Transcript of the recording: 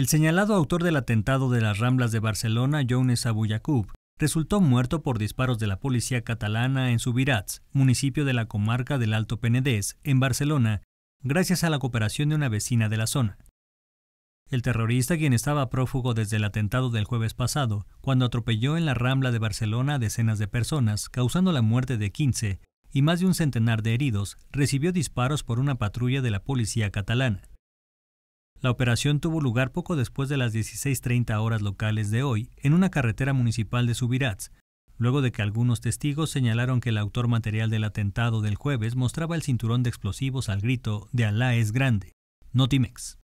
El señalado autor del atentado de las Ramblas de Barcelona, Jones Abuyacub, resultó muerto por disparos de la policía catalana en Subirats, municipio de la comarca del Alto Penedés, en Barcelona, gracias a la cooperación de una vecina de la zona. El terrorista, quien estaba prófugo desde el atentado del jueves pasado, cuando atropelló en la Rambla de Barcelona a decenas de personas, causando la muerte de 15 y más de un centenar de heridos, recibió disparos por una patrulla de la policía catalana. La operación tuvo lugar poco después de las 16.30 horas locales de hoy en una carretera municipal de Subirats, luego de que algunos testigos señalaron que el autor material del atentado del jueves mostraba el cinturón de explosivos al grito de Alá es grande. Notimex.